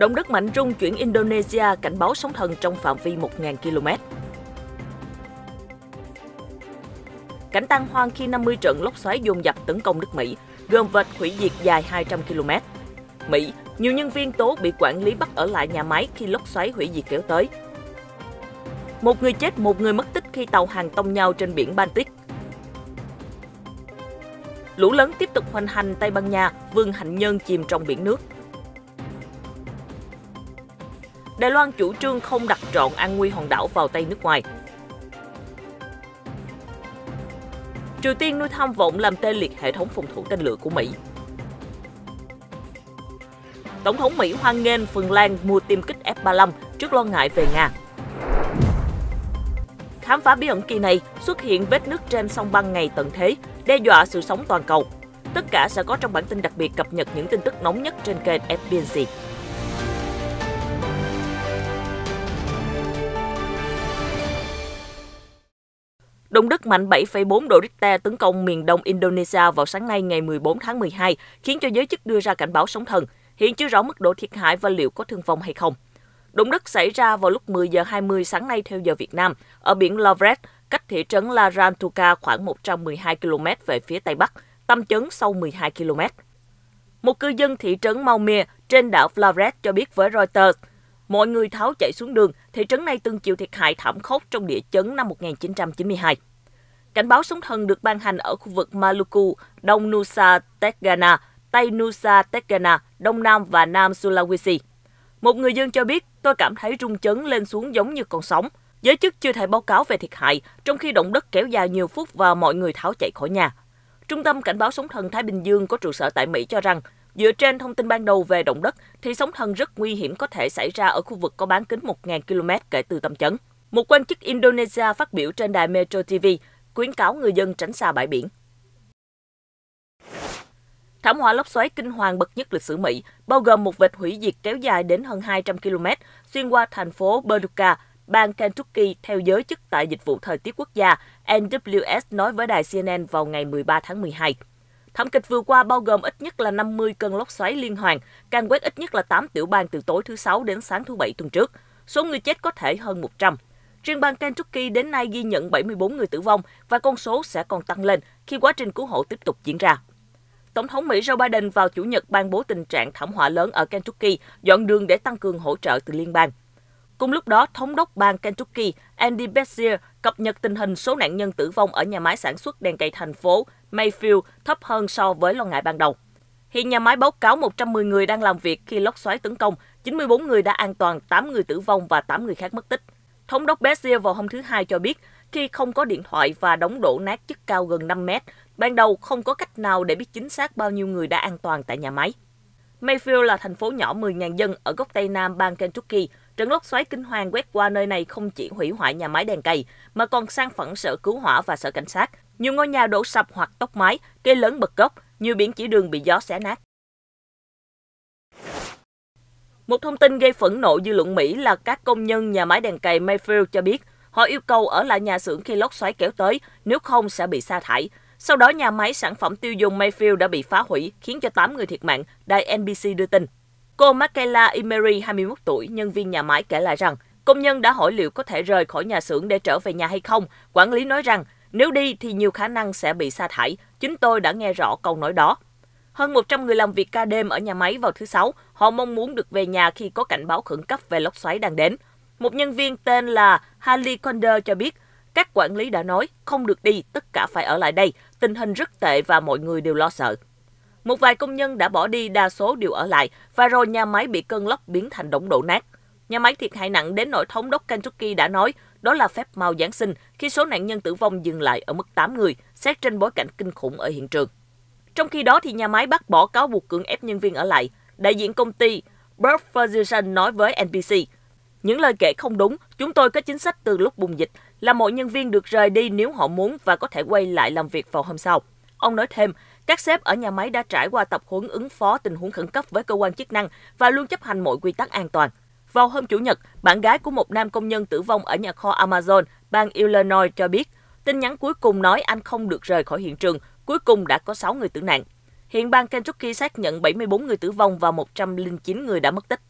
Động đất mạnh rung chuyển Indonesia cảnh báo sóng thần trong phạm vi 1.000 km. Cảnh tan hoang khi 50 trận lốc xoáy dồn dập tấn công nước Mỹ, gồm vệt hủy diệt dài 200 km. Mỹ, nhiều nhân viên tố bị quản lý bắt ở lại nhà máy khi lốc xoáy hủy diệt kéo tới. Một người chết, một người mất tích khi tàu hàng tông nhau trên biển Baltic. Lũ lớn tiếp tục hoành hành Tây Ban Nha, vương hạnh nhân chìm trong biển nước. Đài Loan chủ trương không đặt trọn an nguy hòn đảo vào tay nước ngoài. Triều Tiên nuôi tham vọng làm tê liệt hệ thống phòng thủ tên lửa của Mỹ. Tổng thống Mỹ hoan nghênh Phần Lan mua tiêm kích F-35 trước lo ngại về Nga. Khám phá bí ẩn kỳ này xuất hiện vết nước trên sông băng ngày tận thế, đe dọa sự sống toàn cầu. Tất cả sẽ có trong bản tin đặc biệt cập nhật những tin tức nóng nhất trên kênh FBNC. Động đất mạnh 7,4 độ Richter tấn công miền đông Indonesia vào sáng nay ngày 14 tháng 12, khiến cho giới chức đưa ra cảnh báo sóng thần. Hiện chưa rõ mức độ thiệt hại và liệu có thương vong hay không. Động đất xảy ra vào lúc 10 giờ 20 sáng nay theo giờ Việt Nam ở biển Lovret, cách thị trấn Larantuka khoảng 112 km về phía tây bắc, tâm chấn sâu 12 km. Một cư dân thị trấn Maumere trên đảo Flores cho biết với Reuters mọi người tháo chạy xuống đường, thị trấn này từng chịu thiệt hại thảm khốc trong địa chấn năm 1992. Cảnh báo sóng thần được ban hành ở khu vực Maluku, Đông Nusa Tegana, Tây Nusa Tegana, Đông Nam và Nam Sulawesi. Một người dân cho biết, tôi cảm thấy rung chấn lên xuống giống như con sóng. Giới chức chưa thể báo cáo về thiệt hại, trong khi động đất kéo dài nhiều phút và mọi người tháo chạy khỏi nhà. Trung tâm Cảnh báo sóng thần Thái Bình Dương có trụ sở tại Mỹ cho rằng, Dựa trên thông tin ban đầu về động đất, thì sóng thần rất nguy hiểm có thể xảy ra ở khu vực có bán kính 1.000 km kể từ tâm chấn. Một quan chức Indonesia phát biểu trên đài Metro TV khuyến cáo người dân tránh xa bãi biển. Thảm họa lốc xoáy kinh hoàng bậc nhất lịch sử Mỹ, bao gồm một vệt hủy diệt kéo dài đến hơn 200 km xuyên qua thành phố Paducah, bang Kentucky theo giới chức tại Dịch vụ Thời tiết Quốc gia NWS nói với đài CNN vào ngày 13 tháng 12. Thảm kịch vừa qua bao gồm ít nhất là 50 cơn lốc xoáy liên hoàn, càng quét ít nhất là 8 tiểu bang từ tối thứ Sáu đến sáng thứ Bảy tuần trước. Số người chết có thể hơn 100. Riêng bang Kentucky đến nay ghi nhận 74 người tử vong và con số sẽ còn tăng lên khi quá trình cứu hộ tiếp tục diễn ra. Tổng thống Mỹ Joe Biden vào Chủ nhật ban bố tình trạng thảm họa lớn ở Kentucky, dọn đường để tăng cường hỗ trợ từ liên bang. Cùng lúc đó, thống đốc bang Kentucky Andy Beshear cập nhật tình hình số nạn nhân tử vong ở nhà máy sản xuất đèn cây thành phố Mayfield thấp hơn so với lo ngại ban đầu. Hiện nhà máy báo cáo 110 người đang làm việc khi lốc xoáy tấn công, 94 người đã an toàn, 8 người tử vong và 8 người khác mất tích. Thống đốc Beshear vào hôm thứ Hai cho biết, khi không có điện thoại và đóng đổ nát chất cao gần 5 mét, ban đầu không có cách nào để biết chính xác bao nhiêu người đã an toàn tại nhà máy. Mayfield là thành phố nhỏ 10.000 dân ở góc Tây Nam bang Kentucky. Trận lốc xoáy kinh hoàng quét qua nơi này không chỉ hủy hoại nhà máy đèn cày, mà còn sang phẳng sở cứu hỏa và sở cảnh sát. Nhiều ngôi nhà đổ sập hoặc tốc mái, cây lớn bật gốc, nhiều biển chỉ đường bị gió xé nát. Một thông tin gây phẫn nộ dư luận Mỹ là các công nhân nhà máy đèn cày Mayfield cho biết họ yêu cầu ở lại nhà xưởng khi lốc xoáy kéo tới, nếu không sẽ bị sa thải. Sau đó, nhà máy sản phẩm tiêu dùng Mayfield đã bị phá hủy, khiến cho 8 người thiệt mạng, đài NBC đưa tin. Cô Michaela Emery, 21 tuổi, nhân viên nhà máy kể lại rằng, công nhân đã hỏi liệu có thể rời khỏi nhà xưởng để trở về nhà hay không. Quản lý nói rằng, nếu đi thì nhiều khả năng sẽ bị sa thải. Chính tôi đã nghe rõ câu nói đó. Hơn 100 người làm việc ca đêm ở nhà máy vào thứ Sáu. Họ mong muốn được về nhà khi có cảnh báo khẩn cấp về lốc xoáy đang đến. Một nhân viên tên là Hallie Conder cho biết, các quản lý đã nói không được đi, tất cả phải ở lại đây, tình hình rất tệ và mọi người đều lo sợ. Một vài công nhân đã bỏ đi, đa số đều ở lại, và rồi nhà máy bị cơn lốc biến thành đống đổ nát. Nhà máy thiệt hại nặng đến nỗi thống đốc Kentucky đã nói đó là phép mau Giáng sinh khi số nạn nhân tử vong dừng lại ở mức 8 người, xét trên bối cảnh kinh khủng ở hiện trường. Trong khi đó, thì nhà máy bác bỏ cáo buộc cưỡng ép nhân viên ở lại. Đại diện công ty Bert Ferguson nói với NBC, những lời kể không đúng, chúng tôi có chính sách từ lúc bùng dịch là mọi nhân viên được rời đi nếu họ muốn và có thể quay lại làm việc vào hôm sau. Ông nói thêm, các sếp ở nhà máy đã trải qua tập huấn ứng phó tình huống khẩn cấp với cơ quan chức năng và luôn chấp hành mọi quy tắc an toàn. Vào hôm Chủ nhật, bạn gái của một nam công nhân tử vong ở nhà kho Amazon, bang Illinois cho biết, tin nhắn cuối cùng nói anh không được rời khỏi hiện trường, cuối cùng đã có 6 người tử nạn. Hiện bang Kentucky xác nhận 74 người tử vong và 109 người đã mất tích.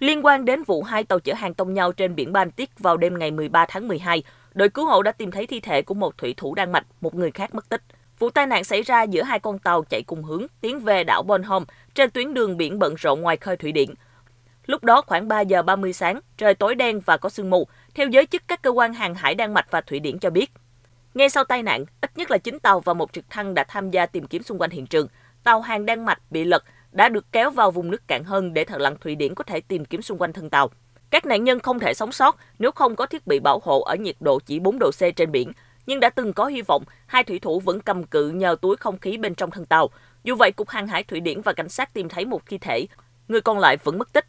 Liên quan đến vụ hai tàu chở hàng tông nhau trên biển Baltic vào đêm ngày 13 tháng 12, đội cứu hộ đã tìm thấy thi thể của một thủy thủ Đan Mạch, một người khác mất tích. Vụ tai nạn xảy ra giữa hai con tàu chạy cùng hướng tiến về đảo Bornholm trên tuyến đường biển bận rộn ngoài khơi thủy điện. Lúc đó khoảng 3 giờ 30 sáng, trời tối đen và có sương mù, theo giới chức các cơ quan hàng hải Đan Mạch và thủy Điển cho biết. Ngay sau tai nạn, ít nhất là 9 tàu và một trực thăng đã tham gia tìm kiếm xung quanh hiện trường. Tàu hàng Đan Mạch bị lật, đã được kéo vào vùng nước cạn hơn để thợ lặn Thụy Điển có thể tìm kiếm xung quanh thân tàu. Các nạn nhân không thể sống sót nếu không có thiết bị bảo hộ ở nhiệt độ chỉ 4 độ C trên biển, nhưng đã từng có hy vọng hai thủy thủ vẫn cầm cự nhờ túi không khí bên trong thân tàu. Dù vậy, Cục Hàng hải Thụy Điển và cảnh sát tìm thấy một thi thể, người còn lại vẫn mất tích.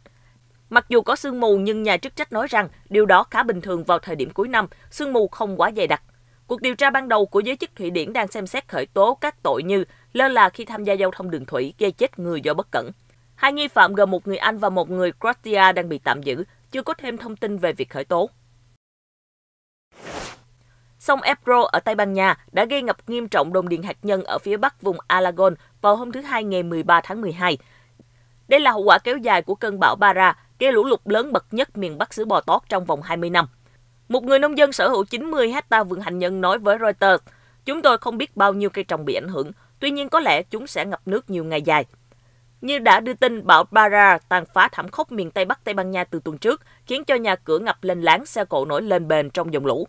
Mặc dù có sương mù nhưng nhà chức trách nói rằng điều đó khá bình thường vào thời điểm cuối năm, sương mù không quá dày đặc. Cuộc điều tra ban đầu của giới chức Thụy Điển đang xem xét khởi tố các tội như lơ là khi tham gia giao thông đường thủy gây chết người do bất cẩn. Hai nghi phạm gồm một người Anh và một người Croatia đang bị tạm giữ, chưa có thêm thông tin về việc khởi tố. Sông Ebro ở Tây Ban Nha đã gây ngập nghiêm trọng đồn điện hạt nhân ở phía bắc vùng Alagon vào hôm thứ Hai ngày 13 tháng 12. Đây là hậu quả kéo dài của cơn bão Bara, gây lũ lụt lớn bậc nhất miền Bắc xứ Bò Tót trong vòng 20 năm. Một người nông dân sở hữu 90 hecta vườn hành nhân nói với Reuters, chúng tôi không biết bao nhiêu cây trồng bị ảnh hưởng, Tuy nhiên có lẽ chúng sẽ ngập nước nhiều ngày dài. Như đã đưa tin, bão Bara tàn phá thảm khốc miền Tây Bắc Tây Ban Nha từ tuần trước, khiến cho nhà cửa ngập lên láng, xe cộ nổi lên bền trong dòng lũ.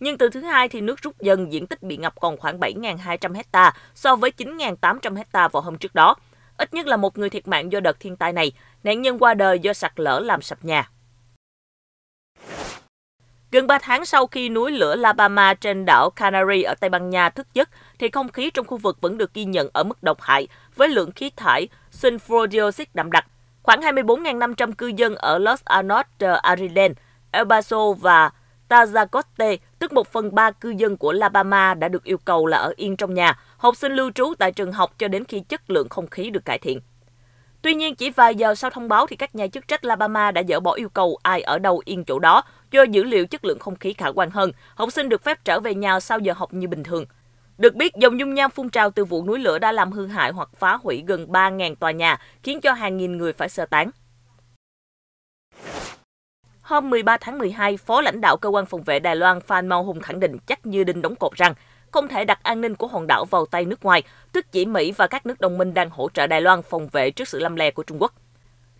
Nhưng từ thứ hai thì nước rút dần, diện tích bị ngập còn khoảng 7.200 hecta so với 9.800 hecta vào hôm trước đó. Ít nhất là một người thiệt mạng do đợt thiên tai này, nạn nhân qua đời do sạt lở làm sập nhà. Gần 3 tháng sau khi núi lửa Labama trên đảo Canary ở Tây Ban Nha thức giấc, thì không khí trong khu vực vẫn được ghi nhận ở mức độc hại với lượng khí thải sulfur dioxide đậm đặc. Khoảng 24.500 cư dân ở Los Angeles, Ireland, El Paso và Tazacote, tức một phần ba cư dân của Alabama đã được yêu cầu là ở yên trong nhà, học sinh lưu trú tại trường học cho đến khi chất lượng không khí được cải thiện. Tuy nhiên, chỉ vài giờ sau thông báo thì các nhà chức trách Alabama đã dỡ bỏ yêu cầu ai ở đâu yên chỗ đó do dữ liệu chất lượng không khí khả quan hơn. Học sinh được phép trở về nhà sau giờ học như bình thường. Được biết, dòng dung nham phun trào từ vụ núi lửa đã làm hư hại hoặc phá hủy gần 3.000 tòa nhà, khiến cho hàng nghìn người phải sơ tán. Hôm 13 tháng 12, Phó lãnh đạo Cơ quan Phòng vệ Đài Loan Phan Mao Hùng khẳng định chắc như đinh đóng cột rằng không thể đặt an ninh của hòn đảo vào tay nước ngoài, tức chỉ Mỹ và các nước đồng minh đang hỗ trợ Đài Loan phòng vệ trước sự lăm lè của Trung Quốc.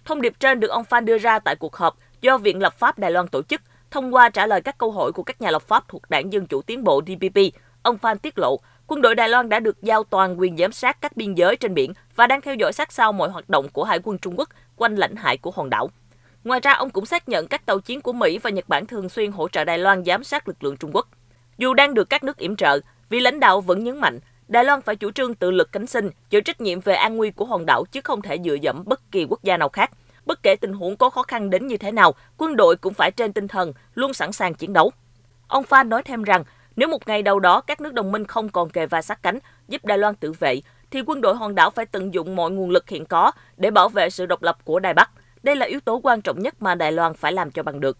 Thông điệp trên được ông Phan đưa ra tại cuộc họp do Viện Lập pháp Đài Loan tổ chức, thông qua trả lời các câu hỏi của các nhà lập pháp thuộc đảng Dân Chủ Tiến bộ DPP. Ông Phan tiết lộ, Quân đội Đài Loan đã được giao toàn quyền giám sát các biên giới trên biển và đang theo dõi sát sao mọi hoạt động của Hải quân Trung Quốc quanh lãnh hải của hòn đảo. Ngoài ra, ông cũng xác nhận các tàu chiến của Mỹ và Nhật Bản thường xuyên hỗ trợ Đài Loan giám sát lực lượng Trung Quốc. Dù đang được các nước yểm trợ, vị lãnh đạo vẫn nhấn mạnh Đài Loan phải chủ trương tự lực cánh sinh, chịu trách nhiệm về an nguy của hòn đảo chứ không thể dựa dẫm bất kỳ quốc gia nào khác. Bất kể tình huống có khó khăn đến như thế nào, quân đội cũng phải trên tinh thần luôn sẵn sàng chiến đấu. Ông Phan nói thêm rằng, nếu một ngày đầu đó các nước đồng minh không còn kề vai sát cánh, giúp Đài Loan tự vệ, thì quân đội hòn đảo phải tận dụng mọi nguồn lực hiện có để bảo vệ sự độc lập của Đài Bắc. Đây là yếu tố quan trọng nhất mà Đài Loan phải làm cho bằng được.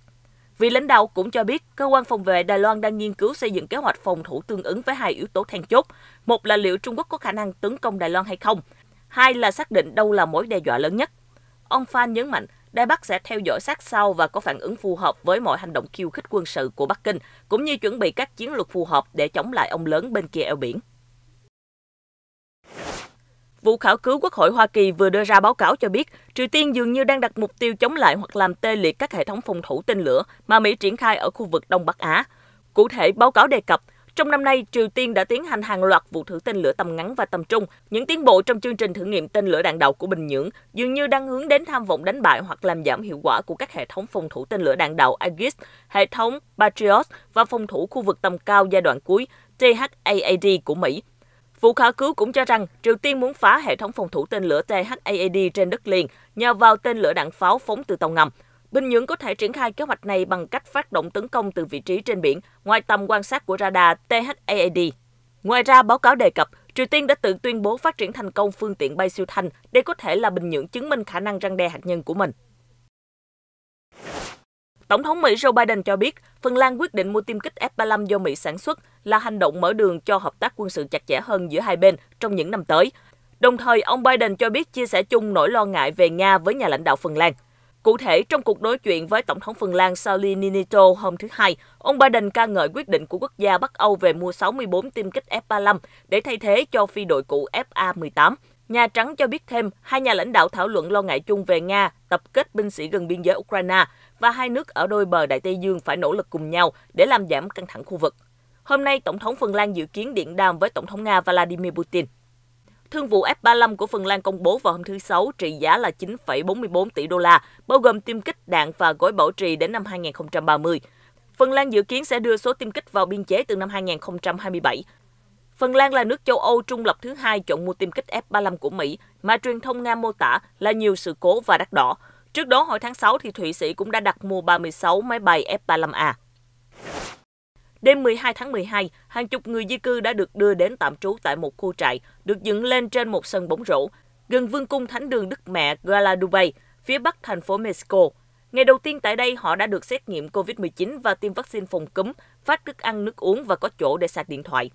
Vị lãnh đạo cũng cho biết, cơ quan phòng vệ Đài Loan đang nghiên cứu xây dựng kế hoạch phòng thủ tương ứng với hai yếu tố then chốt. Một là liệu Trung Quốc có khả năng tấn công Đài Loan hay không. Hai là xác định đâu là mối đe dọa lớn nhất. Ông Phan nhấn mạnh, Đài Bắc sẽ theo dõi sát sao và có phản ứng phù hợp với mọi hành động khiêu khích quân sự của Bắc Kinh, cũng như chuẩn bị các chiến lược phù hợp để chống lại ông lớn bên kia eo biển. Vụ khảo cứu Quốc hội Hoa Kỳ vừa đưa ra báo cáo cho biết, Triều Tiên dường như đang đặt mục tiêu chống lại hoặc làm tê liệt các hệ thống phòng thủ tên lửa mà Mỹ triển khai ở khu vực Đông Bắc Á. Cụ thể, báo cáo đề cập trong năm nay, Triều Tiên đã tiến hành hàng loạt vụ thử tên lửa tầm ngắn và tầm trung. Những tiến bộ trong chương trình thử nghiệm tên lửa đạn đạo của Bình Nhưỡng dường như đang hướng đến tham vọng đánh bại hoặc làm giảm hiệu quả của các hệ thống phòng thủ tên lửa đạn đạo Aegis, hệ thống Patriot và phòng thủ khu vực tầm cao giai đoạn cuối THAAD của Mỹ. Vụ khảo cứu cũng cho rằng Triều Tiên muốn phá hệ thống phòng thủ tên lửa THAAD trên đất liền nhờ vào tên lửa đạn pháo phóng từ tàu ngầm. Bình Nhưỡng có thể triển khai kế hoạch này bằng cách phát động tấn công từ vị trí trên biển, ngoài tầm quan sát của radar THAAD. Ngoài ra, báo cáo đề cập, Triều Tiên đã tự tuyên bố phát triển thành công phương tiện bay siêu thanh. Đây có thể là Bình Nhưỡng chứng minh khả năng răng đe hạt nhân của mình. Tổng thống Mỹ Joe Biden cho biết, Phần Lan quyết định mua tiêm kích F-35 do Mỹ sản xuất là hành động mở đường cho hợp tác quân sự chặt chẽ hơn giữa hai bên trong những năm tới. Đồng thời, ông Biden cho biết chia sẻ chung nỗi lo ngại về Nga với nhà lãnh đạo Phần Lan. Cụ thể, trong cuộc đối chuyện với Tổng thống Phần Lan Sauli Niinisto hôm thứ Hai, ông Biden ca ngợi quyết định của quốc gia Bắc Âu về mua 64 tiêm kích F-35 để thay thế cho phi đội cũ FA-18. Nhà Trắng cho biết thêm, hai nhà lãnh đạo thảo luận lo ngại chung về Nga tập kết binh sĩ gần biên giới Ukraine và hai nước ở đôi bờ Đại Tây Dương phải nỗ lực cùng nhau để làm giảm căng thẳng khu vực. Hôm nay, Tổng thống Phần Lan dự kiến điện đàm với Tổng thống Nga Vladimir Putin. Thương vụ F-35 của Phần Lan công bố vào hôm thứ Sáu trị giá là 9,44 tỷ đô la, bao gồm tiêm kích đạn và gói bảo trì đến năm 2030. Phần Lan dự kiến sẽ đưa số tiêm kích vào biên chế từ năm 2027. Phần Lan là nước châu Âu trung lập thứ hai chọn mua tiêm kích F-35 của Mỹ, mà truyền thông Nga mô tả là nhiều sự cố và đắt đỏ. Trước đó, hồi tháng 6 thì Thụy Sĩ cũng đã đặt mua 36 máy bay F-35A. Đêm 12 tháng 12, hàng chục người di cư đã được đưa đến tạm trú tại một khu trại, được dựng lên trên một sân bóng rổ, gần vương cung thánh đường Đức Mẹ Dubai, phía bắc thành phố Mexico. Ngày đầu tiên tại đây, họ đã được xét nghiệm COVID-19 và tiêm vaccine phòng cúm, phát thức ăn, nước uống và có chỗ để sạc điện thoại.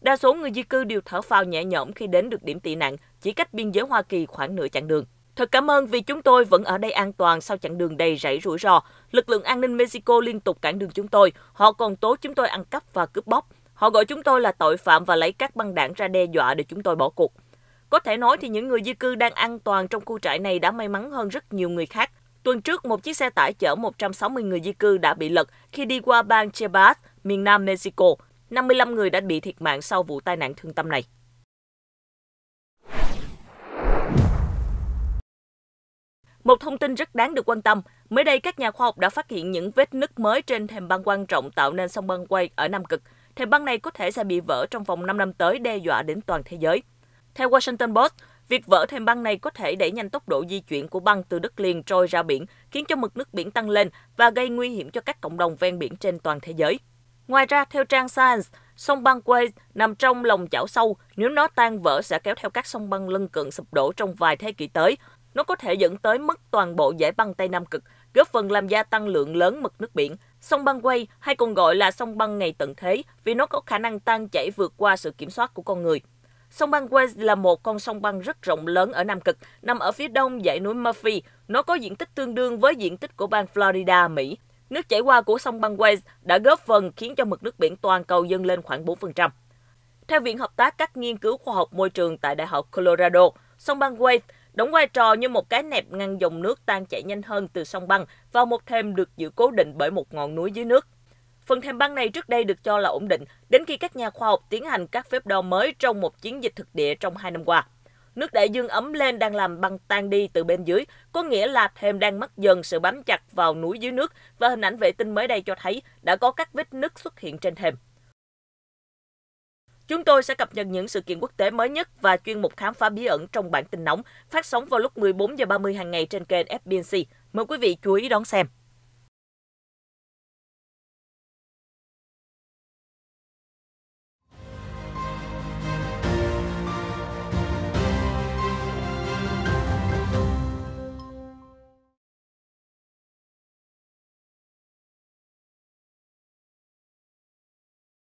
Đa số người di cư đều thở phào nhẹ nhõm khi đến được điểm tị nạn, chỉ cách biên giới Hoa Kỳ khoảng nửa chặng đường. Thật cảm ơn vì chúng tôi vẫn ở đây an toàn sau chặng đường đầy rẫy rủi ro. Lực lượng an ninh Mexico liên tục cản đường chúng tôi. Họ còn tố chúng tôi ăn cắp và cướp bóc. Họ gọi chúng tôi là tội phạm và lấy các băng đảng ra đe dọa để chúng tôi bỏ cuộc. Có thể nói thì những người di cư đang an toàn trong khu trại này đã may mắn hơn rất nhiều người khác. Tuần trước, một chiếc xe tải chở 160 người di cư đã bị lật khi đi qua bang Chiapas, miền nam Mexico. 55 người đã bị thiệt mạng sau vụ tai nạn thương tâm này. Một thông tin rất đáng được quan tâm, mới đây các nhà khoa học đã phát hiện những vết nứt mới trên thềm băng quan trọng tạo nên sông băng quay ở Nam Cực. Thềm băng này có thể sẽ bị vỡ trong vòng 5 năm tới đe dọa đến toàn thế giới. Theo Washington Post, việc vỡ thềm băng này có thể đẩy nhanh tốc độ di chuyển của băng từ đất liền trôi ra biển, khiến cho mực nước biển tăng lên và gây nguy hiểm cho các cộng đồng ven biển trên toàn thế giới. Ngoài ra, theo trang Science, sông băng Quay nằm trong lòng chảo sâu, nếu nó tan vỡ sẽ kéo theo các sông băng lân cận sụp đổ trong vài thế kỷ tới, nó có thể dẫn tới mất toàn bộ dải băng Tây Nam Cực, góp phần làm gia tăng lượng lớn mực nước biển. Sông băng quay hay còn gọi là sông băng ngày tận thế vì nó có khả năng tan chảy vượt qua sự kiểm soát của con người. Sông băng quay là một con sông băng rất rộng lớn ở Nam Cực, nằm ở phía đông dãy núi Murphy. Nó có diện tích tương đương với diện tích của bang Florida, Mỹ. Nước chảy qua của sông băng quay đã góp phần khiến cho mực nước biển toàn cầu dâng lên khoảng 4%. Theo Viện Hợp tác các nghiên cứu khoa học môi trường tại Đại học Colorado, sông băng Wales đóng vai trò như một cái nẹp ngăn dòng nước tan chảy nhanh hơn từ sông băng vào một thêm được giữ cố định bởi một ngọn núi dưới nước. Phần thềm băng này trước đây được cho là ổn định đến khi các nhà khoa học tiến hành các phép đo mới trong một chiến dịch thực địa trong hai năm qua. Nước đại dương ấm lên đang làm băng tan đi từ bên dưới, có nghĩa là thềm đang mất dần sự bám chặt vào núi dưới nước và hình ảnh vệ tinh mới đây cho thấy đã có các vết nứt xuất hiện trên thềm. Chúng tôi sẽ cập nhật những sự kiện quốc tế mới nhất và chuyên mục khám phá bí ẩn trong bản tin nóng phát sóng vào lúc 14 giờ 30 hàng ngày trên kênh FBNC. Mời quý vị chú ý đón xem.